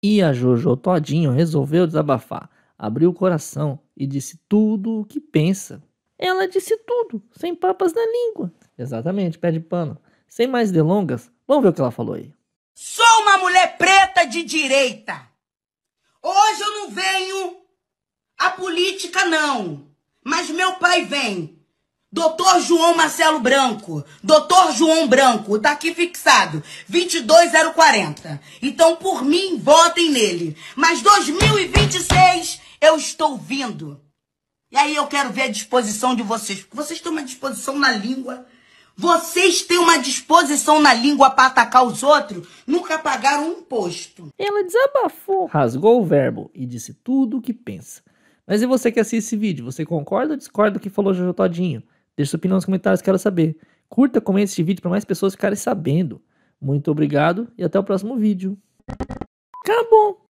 E a Jojo Todinho resolveu desabafar, abriu o coração e disse tudo o que pensa. Ela disse tudo, sem papas na língua. Exatamente, pé de pano. Sem mais delongas, vamos ver o que ela falou aí. Sou uma mulher preta de direita. Hoje eu não venho a política, não. Mas meu pai vem. Doutor João Marcelo Branco, doutor João Branco, tá aqui fixado, 22040. Então, por mim, votem nele. Mas 2026 eu estou vindo. E aí eu quero ver a disposição de vocês. Vocês têm uma disposição na língua. Vocês têm uma disposição na língua para atacar os outros? Nunca pagaram um imposto. Ela desabafou, rasgou o verbo e disse tudo o que pensa. Mas e você que assiste esse vídeo, você concorda ou discorda do que falou Jojo Todinho? Deixe sua opinião nos comentários, quero saber. Curta, comente este vídeo para mais pessoas ficarem sabendo. Muito obrigado e até o próximo vídeo. Acabou!